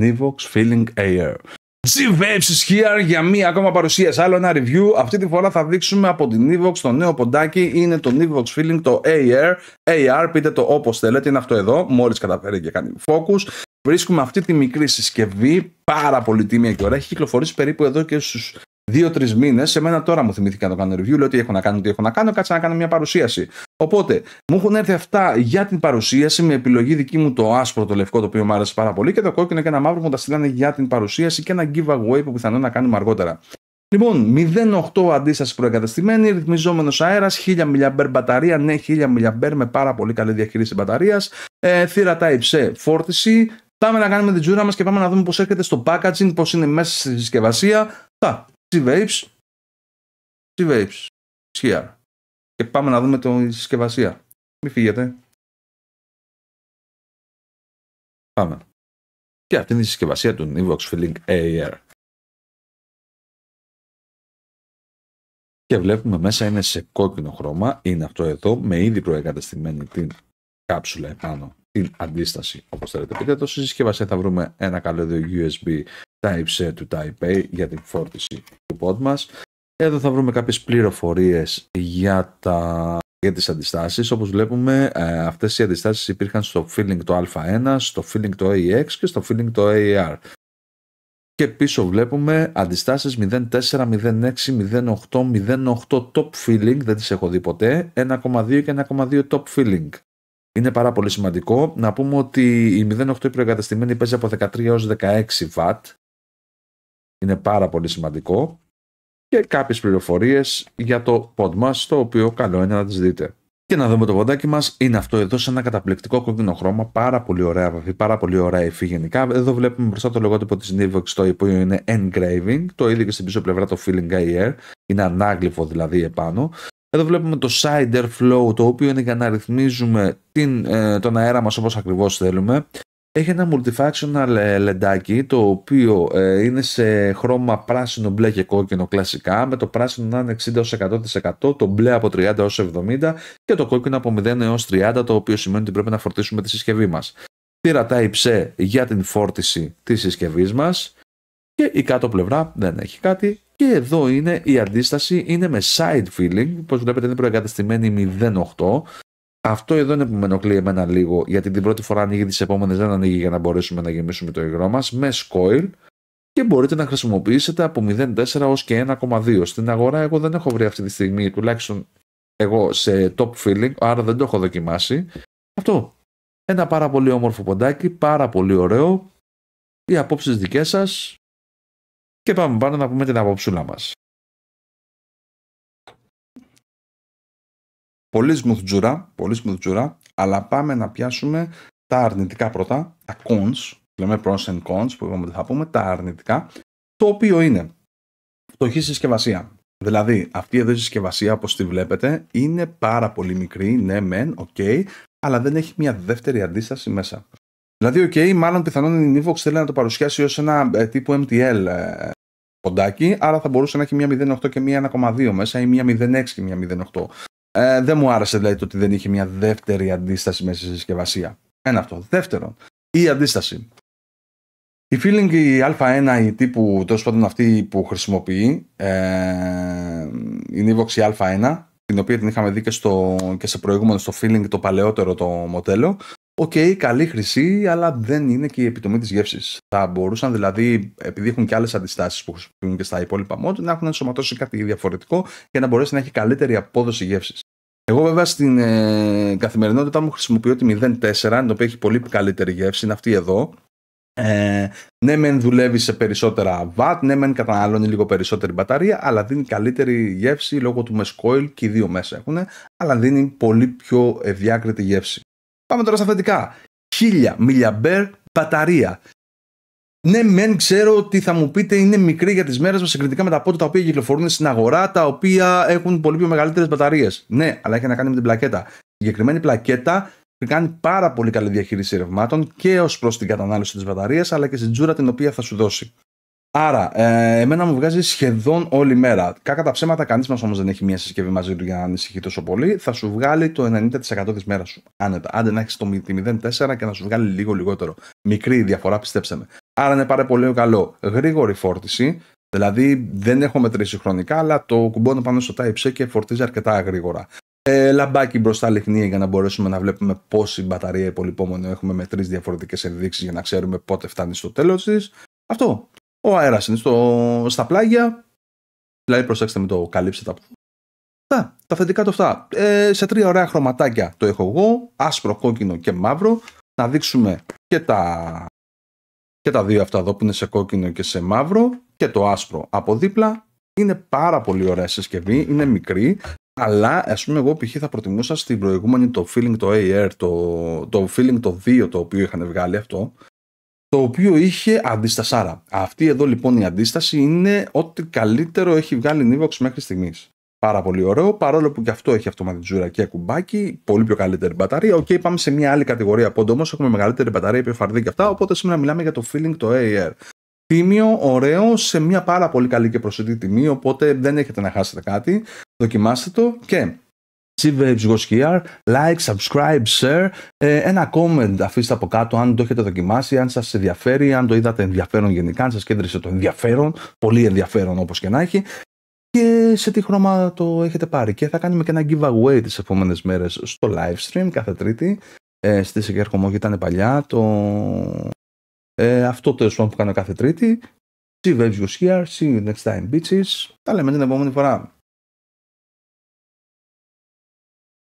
Nivox Feeling Air. G-Vapes here για μία ακόμα παρουσίαση, άλλο ένα review. Αυτή τη φορά θα δείξουμε από την Nivox το νέο ποντάκι. Είναι το Nivox Feeling, το AR. AR, πείτε το όπως θέλετε, είναι αυτό εδώ. Μόλις καταφέρει και κάνει focus. Βρίσκουμε αυτή τη μικρή συσκευή, πάρα πολύ τίμια και ωραία. Έχει κυκλοφορήσει περίπου εδώ και στους δύο-τρει μήνες, σε μένα τώρα μου θυμήθηκαν να το κάνω review. Λέω τι έχω να κάνω, τι έχω να κάνω, κάτσα να κάνω μια παρουσίαση. Οπότε μου έχουν έρθει αυτά για την παρουσίαση με επιλογή δική μου το άσπρο, το λευκό, το οποίο μου άρεσε πάρα πολύ και το κόκκινο και ένα μαύρο που μου τα στείλανε για την παρουσίαση και ένα giveaway που πιθανόν να κάνουμε αργότερα. Λοιπόν, 08 αντίσταση προεγκαταστημένη, ρυθμιζόμενος αέρας, 1000 mAh μπαταρία, ναι, 1000 mAh με πάρα πολύ καλή διαχείριση μπαταρίας. Ε, θύρα Type-C φόρτιση. Πάμε να κάνουμε την τζούρα μας και πάμε να δούμε πώς έρχεται στο packaging, πώς είναι μέσα στη συσκευασία. Τα C-Vapes, C-Vapes, here. Και πάμε να δούμε τη συσκευασία. μη φύγετε. Πάμε. Και αυτή είναι η συσκευασία του Nivox Feeling AR. Και βλέπουμε μέσα είναι σε κόκκινο χρώμα. Είναι αυτό εδώ με ήδη προεγκατεστημένη την κάψουλα επάνω την αντίσταση όπως θέλετε πείτε το στη συσκευασία θα βρούμε ένα καλώδιο USB Type-C του Type-A για την φόρτιση του pod μας. Εδώ θα βρούμε κάποιες πληροφορίες για, τα, για τις αντιστάσεις. Όπως βλέπουμε ε, αυτές οι αντιστάσεις υπήρχαν στο Feeling το Α1, στο Feeling το AX και στο Feeling το AR. Και πίσω βλέπουμε αντιστάσεις 04, 06, 08, 08 top feeling, δεν τις έχω δει ποτέ, 1,2 και 1,2 top feeling. Είναι πάρα πολύ σημαντικό να πούμε ότι η 08 η προεγκαταστημένη παίζει από 13 έως 16 W είναι πάρα πολύ σημαντικό και κάποιες πληροφορίες για το pod μας, το οποίο καλό είναι να τις δείτε. Και να δούμε το ποντάκι μας, Είναι αυτό εδώ, σε ένα καταπληκτικό κόκκινο χρώμα. Πάρα πολύ ωραία βαφή, πάρα πολύ ωραία υφή γενικά. Εδώ βλέπουμε μπροστά το λογότυπο της Nivox, το οποίο είναι engraving. Το ίδιο και στην πίσω πλευρά το Feeling air, Είναι ανάγλυφο δηλαδή επάνω. Εδώ βλέπουμε το side flow, το οποίο είναι για να ρυθμίζουμε την, ε, τον αέρα μας όπως ακριβώς θέλουμε. Έχει ένα multifunctional ε, λεντάκι το οποίο ε, είναι σε χρώμα πράσινο, μπλε και κόκκινο κλασικά με το πράσινο να είναι 60-100% το μπλε από 30 έως 70% και το κόκκινο από 0 έως 30% το οποίο σημαίνει ότι πρέπει να φορτίσουμε τη συσκευή μας. Θύρα για την φόρτιση της συσκευής μας και η κάτω πλευρά δεν έχει κάτι και εδώ είναι η αντίσταση είναι με side filling όπως βλέπετε είναι προεγκατεστημένη 0.8 αυτό εδώ είναι που με ενοχλεί εμένα λίγο, γιατί την πρώτη φορά ανοίγει, τις επόμενες δεν ανοίγει για να μπορέσουμε να γεμίσουμε το υγρό μας με σκόιλ και μπορείτε να χρησιμοποιήσετε από 0,4 ως και 1,2. Στην αγορά εγώ δεν έχω βρει αυτή τη στιγμή, τουλάχιστον εγώ σε top feeling, άρα δεν το έχω δοκιμάσει. Αυτό. Ένα πάρα πολύ όμορφο ποντάκι, πάρα πολύ ωραίο. Οι απόψεις δικές σας Και πάμε πάνω να πούμε την απόψουλα μας. Πολύ smooth πολύ smooth αλλά πάμε να πιάσουμε τα αρνητικά πρώτα, τα cons, λέμε pros and cons που είπαμε ότι θα πούμε, τα αρνητικά, το οποίο είναι φτωχή συσκευασία. Δηλαδή, αυτή εδώ η συσκευασία, όπως τη βλέπετε, είναι πάρα πολύ μικρή, ναι μεν, οκ, okay, αλλά δεν έχει μια δεύτερη αντίσταση μέσα. Δηλαδή, οκ, okay, μάλλον πιθανόν η Nivox θέλει να το παρουσιάσει ως ένα ε, τύπου MTL ε, ποντάκι, άρα θα μπορούσε να έχει μια 0.8 και μια 1.2 μέσα ή μια 0.6 και μια 0.8. Ε, δεν μου άρεσε δηλαδή το ότι δεν είχε μια δεύτερη αντίσταση μέσα στη συσκευασία. Ένα αυτό. Δεύτερον, η αντίσταση. Η Feeling η Α1 η τύπου τέλος πάντων αυτή που χρησιμοποιεί ε, η Α1 την οποία την είχαμε δει και, στο, και σε προηγούμενο στο Feeling το παλαιότερο το μοντέλο Οκ, okay, καλή χρυσή, αλλά δεν είναι και η επιτομή της γεύσης. Θα μπορούσαν δηλαδή, επειδή έχουν και άλλες αντιστάσεις που χρησιμοποιούν και στα υπόλοιπα mod, να έχουν ενσωματώσει κάτι διαφορετικό για να μπορέσει να έχει καλύτερη απόδοση γεύσης. Εγώ βέβαια στην ε, καθημερινότητά μου χρησιμοποιώ τη 04, την οποία έχει πολύ καλύτερη γεύση, είναι αυτή εδώ. Ε, ναι, μεν δουλεύει σε περισσότερα watt, ναι, μεν καταναλώνει λίγο περισσότερη μπαταρία, αλλά δίνει καλύτερη γεύση λόγω του Mescoil και οι δύο μέσα έχουν, αλλά δίνει πολύ πιο ευδιάκριτη γεύση. Πάμε τώρα στα θετικά. 1000 μιλιαμπέρ μπαταρία. Ναι, μεν ξέρω ότι θα μου πείτε είναι μικρή για τις μέρες μας συγκριτικά με τα πόντα τα οποία κυκλοφορούν στην αγορά, τα οποία έχουν πολύ πιο μεγαλύτερες μπαταρίες. Ναι, αλλά έχει να κάνει με την πλακέτα. Η συγκεκριμένη πλακέτα κάνει πάρα πολύ καλή διαχείριση ρευμάτων και ως προς την κατανάλωση της μπαταρίας, αλλά και στην τζούρα την οποία θα σου δώσει. Άρα, ε, εμένα μου βγάζει σχεδόν όλη μέρα. Κάκα τα ψέματα, κανείς μας όμως δεν έχει μια συσκευή μαζί του για να ανησυχεί τόσο πολύ. Θα σου βγάλει το 90% της μέρας σου. Άνετα. Άντε να έχεις το 0,4 και να σου βγάλει λίγο λιγότερο. Μικρή διαφορά, πιστέψτε με. Άρα είναι πάρα πολύ καλό. Γρήγορη φόρτιση. Δηλαδή δεν έχω μετρήσει χρονικά, αλλά το κουμπώνω πάνω στο Type-C και φορτίζει αρκετά γρήγορα. Ε, λαμπάκι μπροστά λιχνία για να μπορέσουμε να βλέπουμε πόση μπαταρία υπολοιπόμενο έχουμε με τρεις διαφορετικές ενδείξεις για να ξέρουμε πότε φτάνει στο τέλος της. Αυτό. Ο αέρας είναι στο, στα πλάγια. Δηλαδή, προσέξτε με το καλύψετε από τα θετικά του αυτά. Ε, σε τρία ωραία χρωματάκια το έχω εγώ. Άσπρο, κόκκινο και μαύρο. Να δείξουμε και τα, και τα δύο αυτά εδώ που είναι σε κόκκινο και σε μαύρο. Και το άσπρο από δίπλα. Είναι πάρα πολύ ωραία συσκευή. Είναι μικρή. Αλλά ας πούμε, εγώ π.χ. θα προτιμούσα στην προηγούμενη το Feeling το AR, το, το Feeling το 2 το οποίο είχαν βγάλει αυτό το οποίο είχε αντίστασάρα. Αυτή εδώ λοιπόν η αντίσταση είναι ό,τι καλύτερο έχει βγάλει Nivox μέχρι στιγμής. Πάρα πολύ ωραίο, παρόλο που και αυτό έχει αυτοματιζούρα και κουμπάκι, πολύ πιο καλύτερη μπαταρία. Οκ, okay, πάμε σε μια άλλη κατηγορία πόντο όμω, έχουμε μεγαλύτερη μπαταρία, πιο φαρδί και αυτά. Οπότε σήμερα μιλάμε για το feeling το AR. Τίμιο, ωραίο, σε μια πάρα πολύ καλή και προσιτή τιμή, οπότε δεν έχετε να χάσετε κάτι. Δοκιμάστε το και Seawaves like, subscribe, share, ε, ένα comment αφήστε από κάτω αν το έχετε δοκιμάσει, αν σας ενδιαφέρει, αν το είδατε ενδιαφέρον γενικά, αν σας κέντρισε το ενδιαφέρον, πολύ ενδιαφέρον όπως και να έχει και σε τι χρώμα το έχετε πάρει. Και θα κάνουμε και ένα giveaway τις επόμενες μέρες στο live stream κάθε τρίτη. Ε, στη γιατί ήταν παλιά το... Ε, αυτό το εσπόν που κάνω κάθε τρίτη. See you here, see you next time bitches. Τα λέμε την επόμενη φορά.